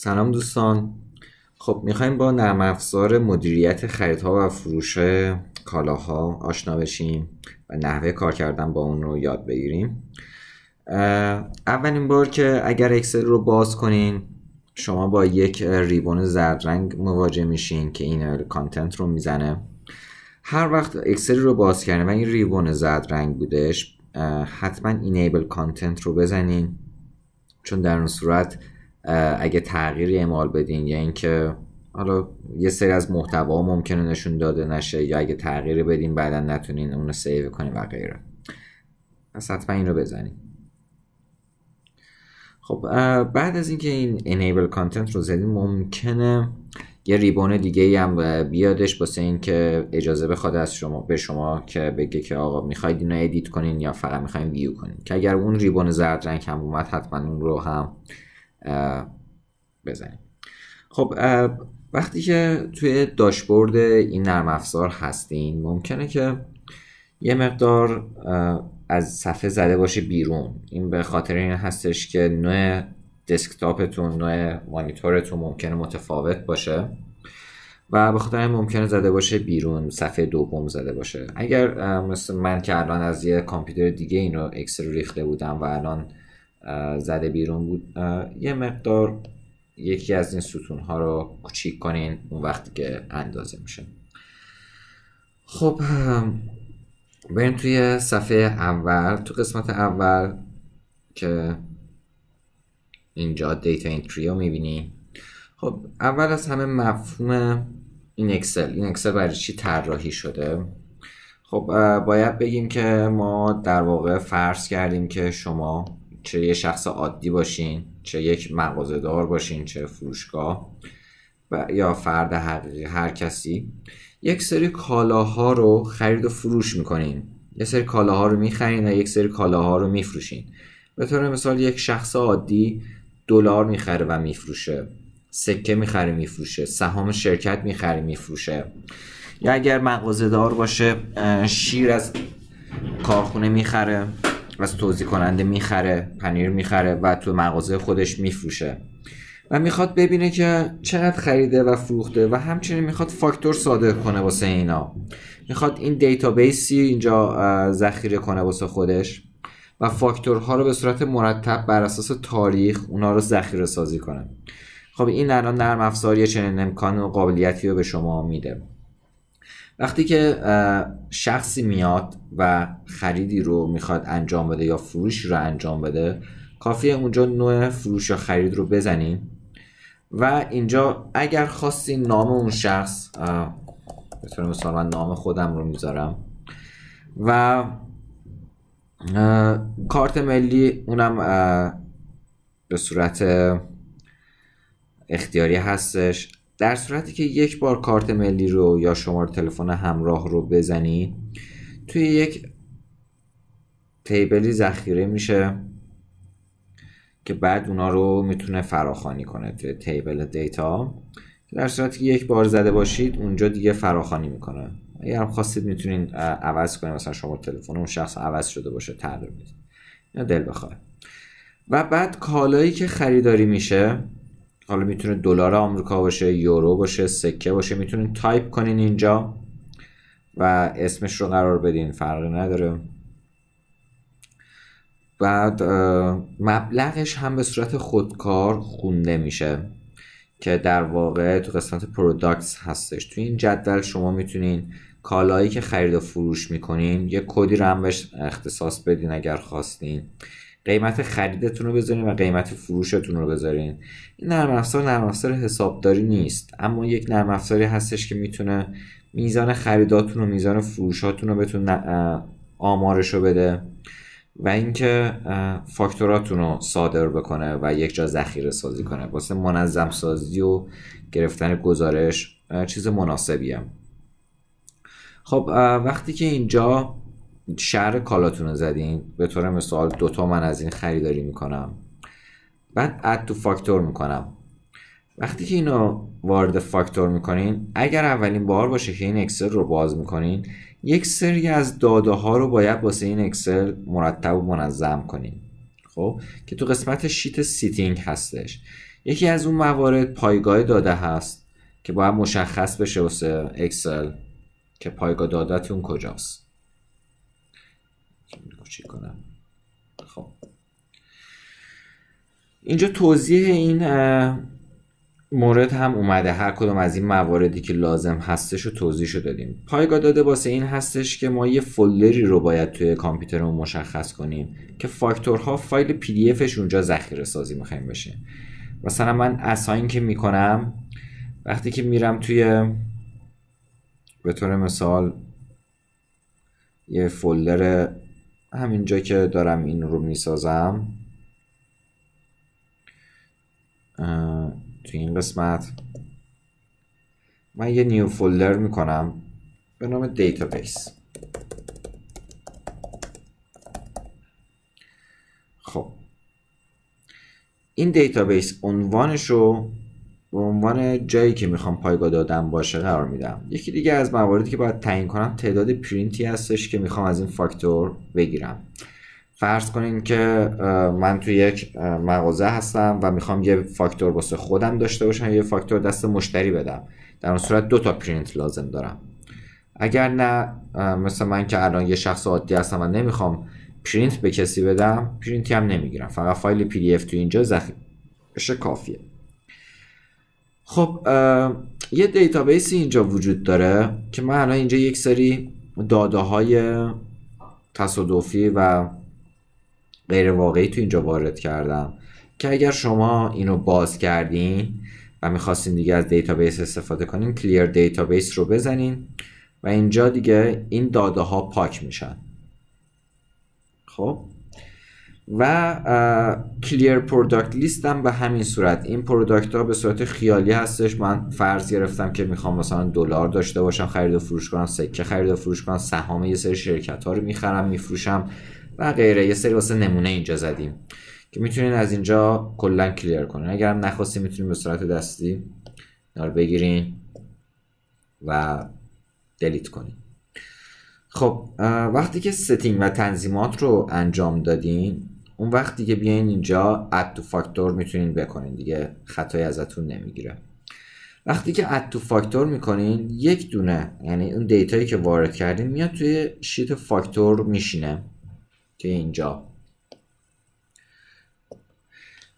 سلام دوستان خب میخوایم با نرم افزار مدیریت خریدها و فروش کالاها آشنا بشیم و نحوه کار کردن با اون رو یاد بگیریم اولین بار که اگر اکسل رو باز کنین شما با یک ریبون زرد رنگ مواجه میشین که این کانتنت رو میزنه هر وقت اکسل رو باز کردین و این ریبون زرد رنگ بودش حتما اینیبل کانتنت رو بزنین چون در اون صورت اگه تغییری اعمال بدین یا اینکه حالا یه سری از محتوا ممکنه نشون داده نشه یا اگه تغییری بدین بعدا نتونین اونو رو سیو کنین و غیره پس حتما این رو بزنین خب بعد از اینکه این enable content رو زدیم ممکنه یه ریبون دیگه ای هم بیادش واسه اینکه اجازه بخواد از شما به شما که بگه که آقا میخواید اینو ادیت کنین یا فقط میخواین ویو کنین که اگر اون ریبون زرد رنگ هم اومد حتما اون رو هم بزنیم خب وقتی که توی داشبورد این نرم افزار هستین ممکنه که یه مقدار از صفحه زده باشه بیرون این به خاطر این هستش که نوع دسکتاپتون نوع مانیتورتون ممکنه متفاوت باشه و به خاطر این ممکنه زده باشه بیرون صفحه دوم زده باشه اگر مثل من که الان از یه کامپیوتر دیگه این رو اکسل ریخته بودم و الان زده بیرون بود یه مقدار یکی از این ستون ها رو کوچیک کنین اون وقتی که اندازه میشه خب بریم توی صفحه اول تو قسمت اول که اینجا دیتا انتری رو میبینی خب اول از همه مفهوم این اکسل این اکسل برای چی طراحی شده خب باید بگیم که ما در واقع فرض کردیم که شما چه یه شخص عادی باشین چه یک مغازه دار باشین چه فروشگاه و یا فرد حقیقی هر کسی یک سری کالاها رو خرید و فروش میکنین یه سری کالاها رو میخرین و یک سری کالاها رو میفروشین به طور مثال یک شخص عادی دلار میخره و میفروشه سکه میخره میفروشه سهام شرکت میخره میفروشه یا اگر مغازه باشه شیر از کارخونه میخره بس توضیح کننده میخره پنیر میخره و تو مغازه خودش میفروشه و میخواد ببینه که چقدر خریده و فروخته و همچنین میخواد فاکتور صادر کنه واسه اینا میخواد این دیتابیسی اینجا ذخیره کنه واسه خودش و فاکتورها رو به صورت مرتب بر اساس تاریخ اونا رو ذخیره سازی کنه خب این الان نرم افزار یه چنین امکان و قابلیتی رو به شما میده وقتی که شخصی میاد و خریدی رو میخواد انجام بده یا فروشی رو انجام بده کافیه اونجا نوع فروش یا خرید رو بزنین و اینجا اگر خواستین نام اون شخص به طور مثال من نام خودم رو میذارم و کارت ملی اونم به صورت اختیاری هستش در صورتی که یک بار کارت ملی رو یا شماره تلفن همراه رو بزنی توی یک تیبلی ذخیره میشه که بعد اونا رو میتونه فراخانی کنه توی تیبل دیتا در صورتی که یک بار زده باشید اونجا دیگه فراخانی میکنه اگر خواستید میتونین عوض کنید مثلا شما تلفن اون شخص عوض شده باشه تغییر بده یا دل بخواه و بعد کالایی که خریداری میشه حالا میتونه دلار آمریکا باشه یورو باشه سکه باشه میتونین تایپ کنین اینجا و اسمش رو قرار بدین فرقی نداره بعد مبلغش هم به صورت خودکار خونده میشه که در واقع تو قسمت پروداکتس هستش تو این جدول شما میتونین کالایی که خرید و فروش میکنین یه کدی رو هم بهش اختصاص بدین اگر خواستین قیمت خریدتون رو بذارین و قیمت فروشتون رو بذارین این نرم افزار نرم افزار حسابداری نیست اما یک نرم افزاری هستش که میتونه میزان خریداتون و میزان فروشاتون رو بتون آمارش رو بده و اینکه فاکتوراتون رو صادر بکنه و یک جا ذخیره سازی کنه واسه منظم سازی و گرفتن گزارش چیز مناسبیه خب وقتی که اینجا شهر کالاتون رو زدین به طور مثال دوتا من از این خریداری میکنم بعد اد تو فاکتور میکنم وقتی که اینو وارد فاکتور میکنین اگر اولین بار باشه که این اکسل رو باز میکنین یک سری از داده ها رو باید واسه این اکسل مرتب و منظم کنین خب که تو قسمت شیت سیتینگ هستش یکی از اون موارد پایگاه داده هست که باید مشخص بشه واسه اکسل که پایگاه دادهتون کجاست چی خب اینجا توضیح این مورد هم اومده هر کدوم از این مواردی که لازم هستش رو توضیح رو دادیم پایگاه داده واسه این هستش که ما یه فولدری رو باید توی کامپیوترمون مشخص کنیم که فاکتورها فایل پی دی افش اونجا ذخیره سازی میخوایم بشه مثلا من اساین که میکنم وقتی که میرم توی به طور مثال یه فولدر همینجا که دارم این رو میسازم تو این قسمت من یه نیو فولدر میکنم به نام دیتابیس خب این دیتابیس عنوانش رو به عنوان جایی که میخوام پایگاه دادن باشه قرار میدم یکی دیگه از مواردی که باید تعیین کنم تعداد پرینتی هستش که میخوام از این فاکتور بگیرم فرض کنین که من توی یک مغازه هستم و میخوام یه فاکتور واسه خودم داشته باشم یه فاکتور دست مشتری بدم در اون صورت دو تا پرینت لازم دارم اگر نه مثل من که الان یه شخص عادی هستم و نمیخوام پرینت به کسی بدم پرینتی هم نمیگیرم فقط فایل پی دی اف تو اینجا ذخیره کافیه خب یه دیتابیسی اینجا وجود داره که من الان اینجا یک سری داده های تصادفی و غیر واقعی تو اینجا وارد کردم که اگر شما اینو باز کردین و میخواستین دیگه از دیتابیس استفاده کنین کلیر دیتابیس رو بزنین و اینجا دیگه این داده ها پاک میشن خب و کلیر پروداکت لیستم به همین صورت این پروداکت ها به صورت خیالی هستش من فرض گرفتم که میخوام مثلا دلار داشته باشم خرید و فروش کنم سکه خرید و فروش کنم سهام یه سری شرکت ها رو میخرم میفروشم و غیره یه سری واسه نمونه اینجا زدیم که میتونین از اینجا کلا کلیر کنین اگر هم نخواستین میتونین به صورت دستی رو بگیرین و دلیت کنین خب وقتی که ستینگ و تنظیمات رو انجام دادین اون وقت دیگه بیاین اینجا Add تو فاکتور میتونین بکنین دیگه خطایی ازتون نمیگیره وقتی که Add تو فاکتور میکنین یک دونه یعنی اون دیتایی که وارد کردین میاد توی شیت فاکتور میشینه که اینجا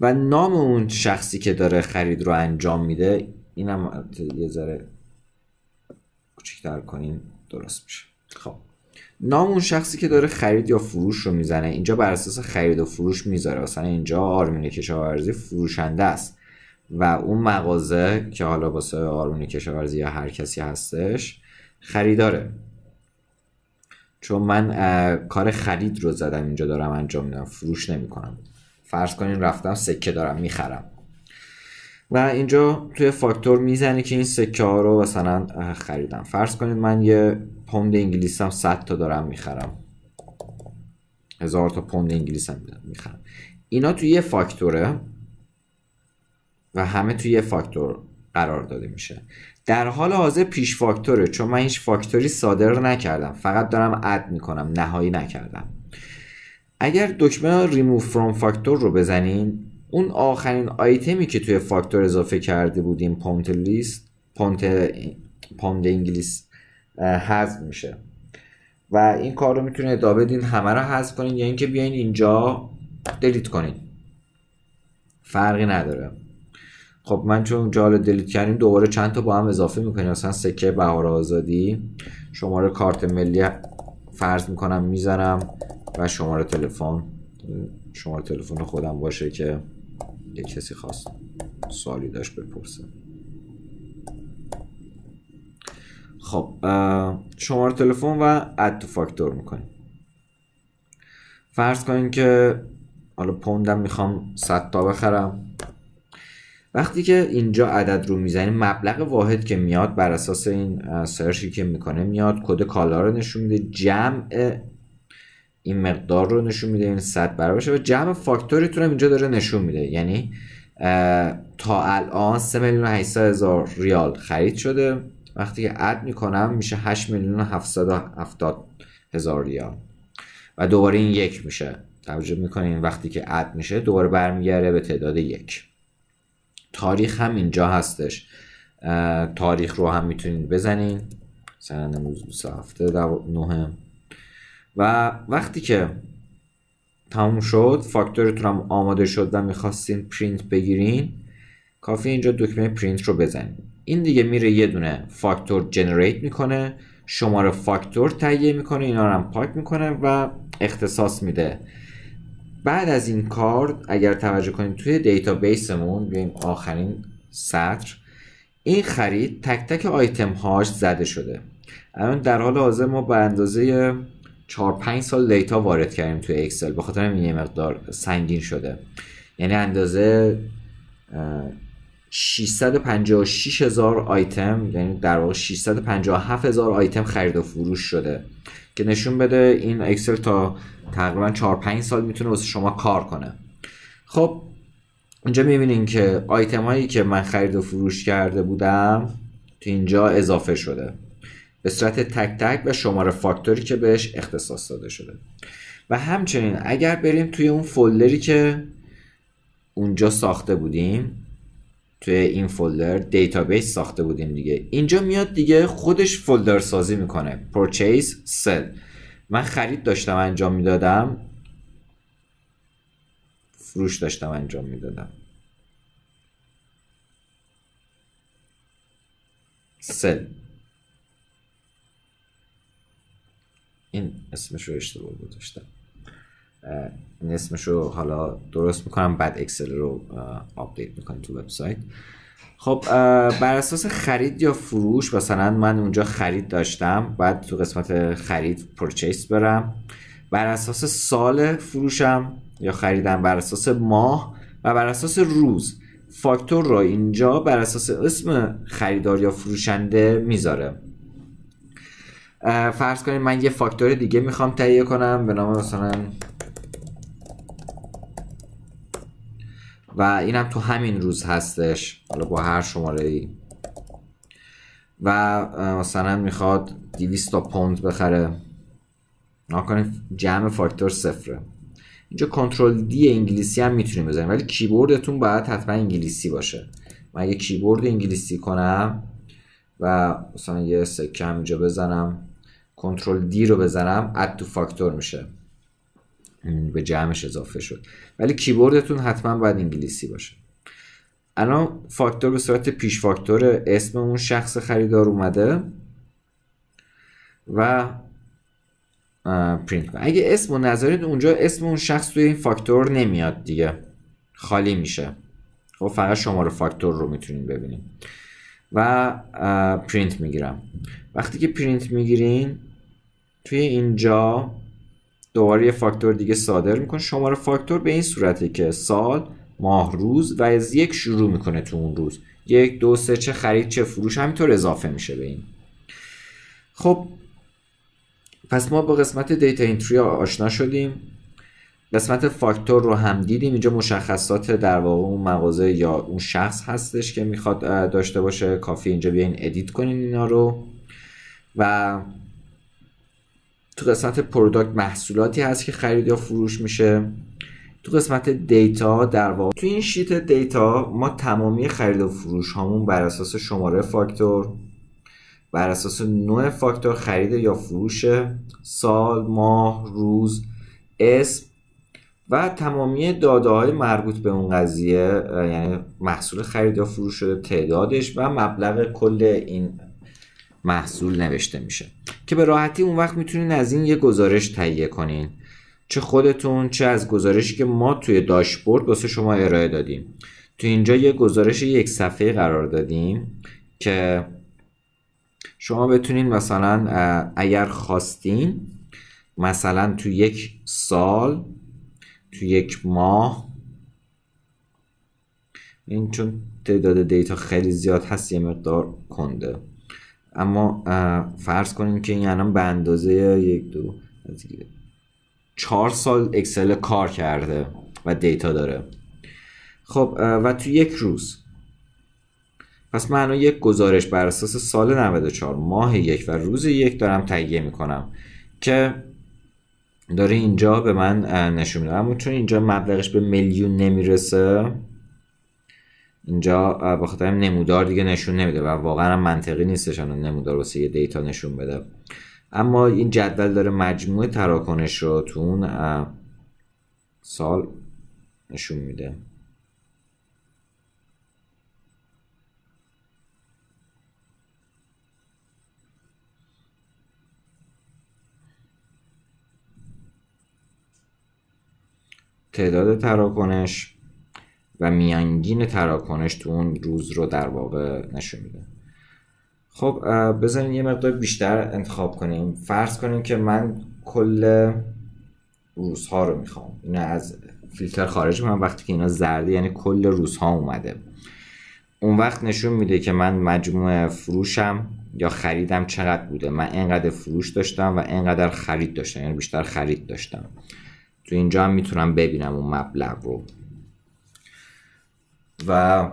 و نام اون شخصی که داره خرید رو انجام میده اینم یه ذره کوچیکتر کنین درست میشه خب نام اون شخصی که داره خرید یا فروش رو میزنه اینجا بر اساس خرید و فروش میذاره مثلا اینجا آرمین کشاورزی فروشنده است و اون مغازه که حالا واسه آرمین کشاورزی یا هر کسی هستش خریداره چون من کار خرید رو زدم اینجا دارم انجام میدم فروش نمیکنم فرض کنین رفتم سکه دارم میخرم و اینجا توی فاکتور میزنه که این سکه ها رو مثلا خریدم فرض کنید من یه پوند انگلیس هم 100 تا دارم میخرم هزار تا پوند انگلیس هم میخرم اینا توی یه فاکتوره و همه توی یه فاکتور قرار داده میشه در حال حاضر پیش فاکتوره چون من هیچ فاکتوری صادر نکردم فقط دارم اد میکنم نهایی نکردم اگر دکمه ریموف فرام فاکتور رو بزنین اون آخرین آیتمی که توی فاکتور اضافه کرده بودیم پونت لیست پونت پوند انگلیس حذف میشه و این کار رو میتونه ادامه بدین همه رو حذف کنین یا یعنی اینکه بیاین اینجا دلیت کنین فرقی نداره خب من چون حالا دلیت کردیم دوباره چند تا با هم اضافه میکنیم مثلا سکه بهار آزادی شماره کارت ملی فرض میکنم میزنم و شماره تلفن شماره تلفن خودم باشه که یه کسی خواست سوالی داشت بپرسه خب شماره تلفن و اد تو فاکتور میکنیم فرض کنیم که حالا پوندم میخوام 100 تا بخرم وقتی که اینجا عدد رو میزنیم مبلغ واحد که میاد بر اساس این سرچی که میکنه میاد کد کالا رو نشون میده جمع این مقدار رو نشون میده این صد بشه و جمع فاکتورتون هم اینجا داره نشون میده یعنی تا الان 3 میلیون 800 هزار ریال خرید شده وقتی که اد میکنم میشه 8 میلیون 770 هزار ریال و دوباره این یک میشه توجه میکنین وقتی که اد میشه دوباره برمیگرده به تعداد یک تاریخ هم اینجا هستش تاریخ رو هم میتونید بزنین مثلا امروز 27 9 و وقتی که تموم شد فاکتورتون هم آماده شد و میخواستین پرینت بگیرین کافی اینجا دکمه پرینت رو بزنید این دیگه میره یه دونه فاکتور جنریت میکنه شماره فاکتور تهیه میکنه اینا رو هم پاک میکنه و اختصاص میده بعد از این کار اگر توجه کنید توی دیتابیسمون بیایم آخرین سطر این خرید تک تک آیتم هاش زده شده الان در حال حاضر ما به اندازه 4 5 سال دیتا وارد کردیم توی اکسل به خاطر این مقدار سنگین شده یعنی اندازه 656 هزار آیتم یعنی در واقع 657 هزار آیتم خرید و فروش شده که نشون بده این اکسل تا تقریبا 4 5 سال میتونه واسه شما کار کنه خب اینجا میبینین که آیتم هایی که من خرید و فروش کرده بودم تو اینجا اضافه شده به صورت تک تک و شماره فاکتوری که بهش اختصاص داده شده و همچنین اگر بریم توی اون فولدری که اونجا ساخته بودیم توی این فولدر دیتابیس ساخته بودیم دیگه اینجا میاد دیگه خودش فولدر سازی میکنه purchase sell من خرید داشتم انجام میدادم فروش داشتم انجام میدادم sell اسمش رو اشتباه گذاشتم این اسمش رو حالا درست میکنم بعد اکسل رو آپدیت میکنیم تو وبسایت خب بر اساس خرید یا فروش مثلا من اونجا خرید داشتم بعد تو قسمت خرید پرچیس برم بر اساس سال فروشم یا خریدم بر اساس ماه و بر اساس روز فاکتور را اینجا بر اساس اسم خریدار یا فروشنده میذاره فرض کنید من یه فاکتور دیگه میخوام تهیه کنم به نام مثلا و اینم تو همین روز هستش حالا با هر شماره ای و مثلا میخواد 200 تا پوند بخره ناکنه جمع فاکتور صفره اینجا کنترل دی انگلیسی هم میتونیم بزنیم ولی کیبوردتون باید حتما انگلیسی باشه من یه کیبورد انگلیسی کنم و مثلا یه سکه هم اینجا بزنم کنترل دی رو بزنم اد تو فاکتور میشه یعنی به جمعش اضافه شد ولی کیبوردتون حتما باید انگلیسی باشه الان فاکتور به صورت پیش فاکتور اسم اون شخص خریدار اومده و پرینت کن اگه اسم و نظرید اونجا اسم اون شخص توی این فاکتور نمیاد دیگه خالی میشه خب فقط شماره فاکتور رو میتونید ببینیم و پرینت میگیرم وقتی که پرینت میگیرین توی اینجا دوباره یه فاکتور دیگه صادر میکنه شماره فاکتور به این صورته که سال ماه روز و از یک شروع میکنه تو اون روز یک دو سه چه خرید چه فروش همینطور اضافه میشه به این خب پس ما با قسمت دیتا اینتری آشنا شدیم قسمت فاکتور رو هم دیدیم اینجا مشخصات در واقع اون مغازه یا اون شخص هستش که میخواد داشته باشه کافی اینجا بیاین ادیت کنین اینا رو و تو قسمت پروداکت محصولاتی هست که خرید یا فروش میشه تو قسمت دیتا در واقع تو این شیت دیتا ما تمامی خرید و فروش هامون بر اساس شماره فاکتور بر اساس نوع فاکتور خرید یا فروش سال ماه روز اسم و تمامی داده های مربوط به اون قضیه یعنی محصول خرید یا فروش شده تعدادش و مبلغ کل این محصول نوشته میشه که به راحتی اون وقت میتونین از این یه گزارش تهیه کنین چه خودتون چه از گزارشی که ما توی داشبورد واسه شما ارائه دادیم تو اینجا یه گزارش یک صفحه قرار دادیم که شما بتونین مثلا اگر خواستین مثلا تو یک سال تو یک ماه این چون تعداد دیتا خیلی زیاد هست یه مقدار کنده اما فرض کنیم که این الان به اندازه یک دو چهار سال اکسل کار کرده و دیتا داره خب و تو یک روز پس من یک گزارش بر اساس سال 94 ماه یک و روز یک دارم تهیه میکنم که داره اینجا به من نشون میده اما چون اینجا مبلغش به میلیون نمیرسه اینجا بخاطر نمودار دیگه نشون نمیده و واقعا منطقی نیستش اون نمودار واسه یه دیتا نشون بده اما این جدول داره مجموع تراکنش رو تو اون سال نشون میده تعداد تراکنش و میانگین تراکنش تو اون روز رو در واقع نشون میده خب بزنین یه مقدار بیشتر انتخاب کنیم فرض کنیم که من کل روزها رو میخوام اینا از فیلتر خارج کنم وقتی که اینا زرده یعنی کل روزها اومده اون وقت نشون میده که من مجموع فروشم یا خریدم چقدر بوده من اینقدر فروش داشتم و اینقدر خرید داشتم یعنی بیشتر خرید داشتم تو اینجا هم میتونم ببینم اون مبلغ رو و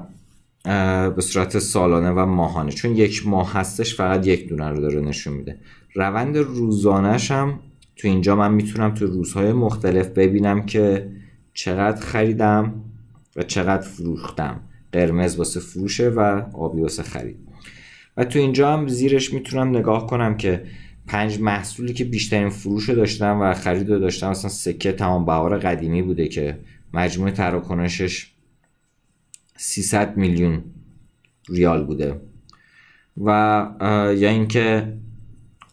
به صورت سالانه و ماهانه چون یک ماه هستش فقط یک دونه رو داره نشون میده روند روزانش هم تو اینجا من میتونم تو روزهای مختلف ببینم که چقدر خریدم و چقدر فروختم قرمز واسه فروشه و آبی واسه خرید و تو اینجا هم زیرش میتونم نگاه کنم که پنج محصولی که بیشترین فروش داشتم و خرید رو داشتم مثلا سکه تمام بهار قدیمی بوده که مجموع تراکنشش 300 میلیون ریال بوده و یا اینکه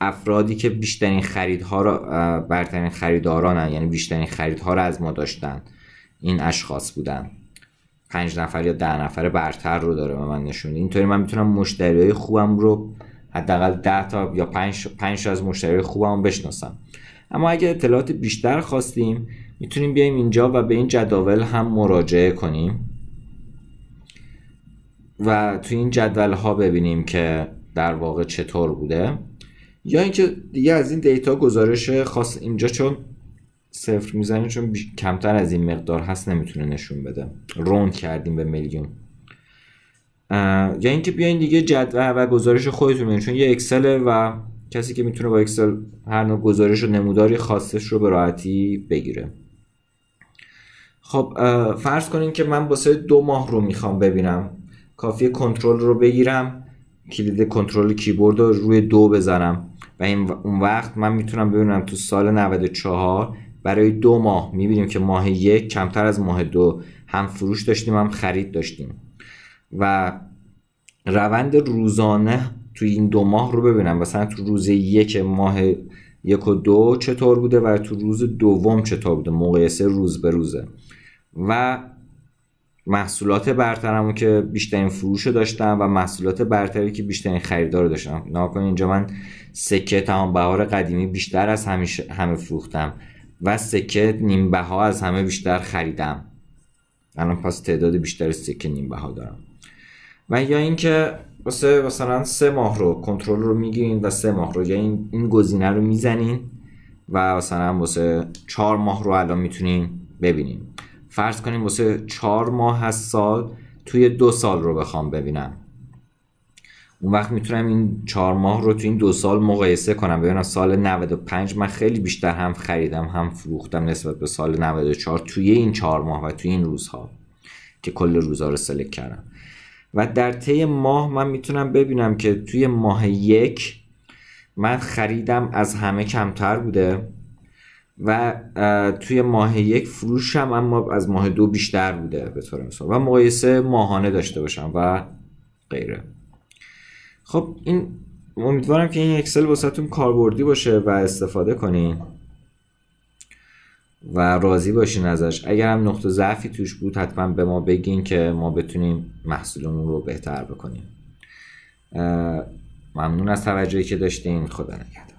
افرادی که بیشترین خریدها را برترین خریدارانن یعنی بیشترین خریدها رو از ما داشتن این اشخاص بودن پنج نفر یا ده نفر برتر رو داره به من نشون اینطوری من میتونم مشتری های خوبم رو حداقل ده تا یا پنج پنج از مشتری خوبم بشناسم اما اگر اطلاعات بیشتر خواستیم میتونیم بیایم اینجا و به این جداول هم مراجعه کنیم و تو این جدول ها ببینیم که در واقع چطور بوده یا اینکه دیگه از این دیتا گزارش خاص اینجا چون صفر میزنیم چون کمتر از این مقدار هست نمیتونه نشون بده روند کردیم به میلیون یا اینکه بیاین دیگه جدول و گزارش خودتون بینید چون یه اکسل و کسی که میتونه با اکسل هر نوع گزارش و نموداری خاصش رو به راحتی بگیره خب فرض کنین که من واسه دو ماه رو میخوام ببینم کافی کنترل رو بگیرم کلید کنترل کیبورد رو روی دو بزنم و این اون وقت من میتونم ببینم تو سال 94 برای دو ماه میبینیم که ماه یک کمتر از ماه دو هم فروش داشتیم هم خرید داشتیم و روند روزانه تو این دو ماه رو ببینم مثلا تو روز یک ماه یک و دو چطور بوده و تو روز دوم چطور بوده مقایسه روز به روزه و محصولات برترمو که بیشترین فروش داشتم و محصولات برتری که بیشترین خریدار داشتم ناکن اینجا من سکه تمام بهار قدیمی بیشتر از همیشه همه فروختم و سکه نیم ها از همه بیشتر خریدم الان پس تعداد بیشتر سکه نیم ها دارم و یا اینکه واسه مثلا سه ماه رو کنترل رو میگیرین و سه ماه رو یا این, این گزینه رو میزنین و مثلا واسه چهار ماه رو الان میتونین ببینین فرض کنیم واسه چهار ماه از سال توی دو سال رو بخوام ببینم اون وقت میتونم این چهار ماه رو توی این دو سال مقایسه کنم ببینم سال 95 من خیلی بیشتر هم خریدم هم فروختم نسبت به سال 94 توی این چهار ماه و توی این روزها که کل روزها رو سلک کردم و در طی ماه من میتونم ببینم که توی ماه یک من خریدم از همه کمتر بوده و توی ماه یک فروشم اما از ماه دو بیشتر بوده به طور مثال و مقایسه ماهانه داشته باشم و غیره خب این امیدوارم که این اکسل واسهتون کاربردی باشه و استفاده کنین و راضی باشین ازش اگر هم نقطه ضعفی توش بود حتما به ما بگین که ما بتونیم محصولمون رو بهتر بکنیم ممنون از توجهی که داشتین خدا نگهدار